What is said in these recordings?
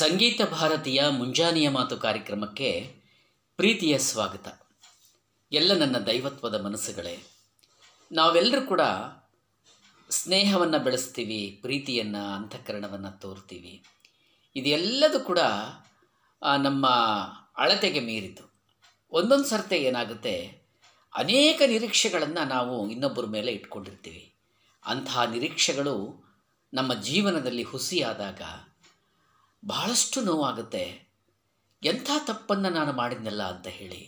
ಸಂಗೀತ ಭಾರತೀಯ ಮುಂಜಾನೆಯ ಮಾತು ಕಾರ್ಯಕ್ರಮಕ್ಕೆ ಪ್ರೀತಿಯ ಸ್ವಾಗತ ಎಲ್ಲ ನನ್ನ ದೈವತ್ವದ ಮನಸ್ಸುಗಳೇ ನಾವೆಲ್ಲರೂ ಕೂಡ ಸ್ನೇಹವನ್ನು ಬೆಳೆಸ್ತೀವಿ ಪ್ರೀತಿಯನ್ನು ಅಂತಃಕರಣವನ್ನು ತೋರ್ತೀವಿ ಇದೆಲ್ಲದೂ ಕೂಡ ನಮ್ಮ ಅಳತೆಗೆ ಮೀರಿತು ಒಂದೊಂದು ಸರ್ತೆ ಏನಾಗುತ್ತೆ ಅನೇಕ ನಿರೀಕ್ಷೆಗಳನ್ನು ನಾವು ಇನ್ನೊಬ್ಬರ ಮೇಲೆ ಇಟ್ಕೊಂಡಿರ್ತೀವಿ ಅಂತಹ ನಿರೀಕ್ಷೆಗಳು ನಮ್ಮ ಜೀವನದಲ್ಲಿ ಹುಸಿಯಾದಾಗ ಬಹಳಷ್ಟು ನೋವಾಗುತ್ತೆ ಎಂಥ ತಪ್ಪನ್ನು ನಾನು ಮಾಡಿದ್ನಲ್ಲ ಅಂತ ಹೇಳಿ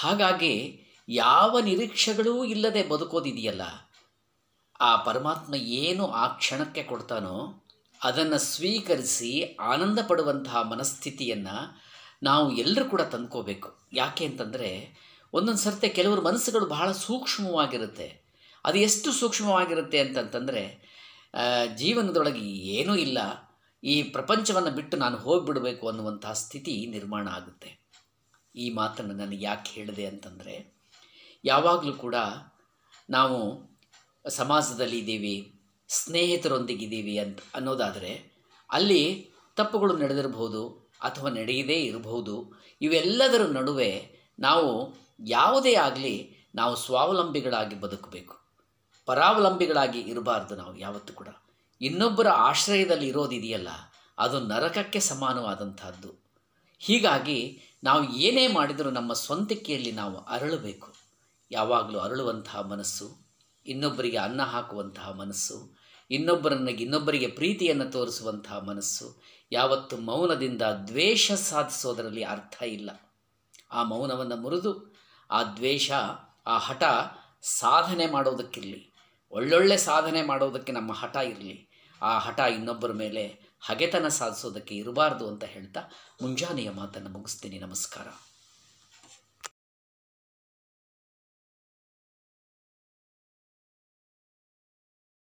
ಹಾಗಾಗಿ ಯಾವ ನಿರೀಕ್ಷೆಗಳೂ ಇಲ್ಲದೆ ಬದುಕೋದಿದೆಯಲ್ಲ ಆ ಪರಮಾತ್ಮ ಏನು ಆ ಕ್ಷಣಕ್ಕೆ ಕೊಡ್ತಾನೋ ಅದನ್ನು ಸ್ವೀಕರಿಸಿ ಆನಂದ ಪಡುವಂತಹ ಮನಸ್ಥಿತಿಯನ್ನು ನಾವು ಎಲ್ಲರೂ ಕೂಡ ತಂದ್ಕೋಬೇಕು ಯಾಕೆ ಅಂತಂದರೆ ಒಂದೊಂದು ಸರ್ತಿ ಕೆಲವರು ಮನಸ್ಸುಗಳು ಬಹಳ ಸೂಕ್ಷ್ಮವಾಗಿರುತ್ತೆ ಅದು ಎಷ್ಟು ಸೂಕ್ಷ್ಮವಾಗಿರುತ್ತೆ ಅಂತಂತಂದರೆ ಜೀವನದೊಳಗೆ ಏನೂ ಇಲ್ಲ ಈ ಪ್ರಪಂಚವನ್ನು ಬಿಟ್ಟು ನಾನು ಹೋಗಿಬಿಡಬೇಕು ಅನ್ನುವಂತಹ ಸ್ಥಿತಿ ನಿರ್ಮಾಣ ಆಗುತ್ತೆ ಈ ಮಾತನ್ನು ನನಗೆ ಯಾಕೆ ಹೇಳಿದೆ ಅಂತಂದರೆ ಯಾವಾಗಲೂ ಕೂಡ ನಾವು ಸಮಾಜದಲ್ಲಿ ಇದ್ದೀವಿ ಸ್ನೇಹಿತರೊಂದಿಗಿದ್ದೀವಿ ಅಂತ ಅನ್ನೋದಾದರೆ ಅಲ್ಲಿ ತಪ್ಪುಗಳು ನಡೆದಿರಬಹುದು ಅಥವಾ ನಡೆಯದೇ ಇರಬಹುದು ಇವೆಲ್ಲದರ ನಡುವೆ ನಾವು ಯಾವುದೇ ಆಗಲಿ ನಾವು ಸ್ವಾವಲಂಬಿಗಳಾಗಿ ಬದುಕಬೇಕು ಪರಾವಲಂಬಿಗಳಾಗಿ ಇರಬಾರ್ದು ನಾವು ಯಾವತ್ತೂ ಕೂಡ ಇನ್ನೊಬ್ಬರ ಆಶ್ರಯದಲ್ಲಿ ಇರೋದಿದೆಯಲ್ಲ ಅದು ನರಕಕ್ಕೆ ಸಮಾನವಾದಂಥದ್ದು ಹೀಗಾಗಿ ನಾವು ಏನೇ ಮಾಡಿದರೂ ನಮ್ಮ ಸ್ವಂತಿಕೆಯಲ್ಲಿ ನಾವು ಅರಳಬೇಕು ಯಾವಾಗಲೂ ಅರಳುವಂತಹ ಮನಸ್ಸು ಇನ್ನೊಬ್ಬರಿಗೆ ಅನ್ನ ಹಾಕುವಂತಹ ಮನಸ್ಸು ಇನ್ನೊಬ್ಬರನ್ನ ಇನ್ನೊಬ್ಬರಿಗೆ ಪ್ರೀತಿಯನ್ನು ತೋರಿಸುವಂತಹ ಮನಸ್ಸು ಯಾವತ್ತು ಮೌನದಿಂದ ದ್ವೇಷ ಸಾಧಿಸೋದರಲ್ಲಿ ಅರ್ಥ ಇಲ್ಲ ಆ ಮೌನವನ್ನು ಮುರಿದು ಆ ದ್ವೇಷ ಆ ಹಠ ಸಾಧನೆ ಮಾಡೋದಕ್ಕಿರಲಿ ಒಳ್ಳೊಳ್ಳೆ ಸಾಧನೆ ಮಾಡೋದಕ್ಕೆ ನಮ್ಮ ಹಠ ಇರಲಿ ಆ ಹಠ ಇನ್ನೊಬ್ಬರ ಮೇಲೆ ಹಗೆತನ ಸಾಧಿಸೋದಕ್ಕೆ ಇರಬಾರ್ದು ಅಂತ ಹೇಳ್ತಾ ಮುಂಜಾನೆಯ ಮಾತನ್ನು ಮುಗಿಸ್ತೀನಿ ನಮಸ್ಕಾರ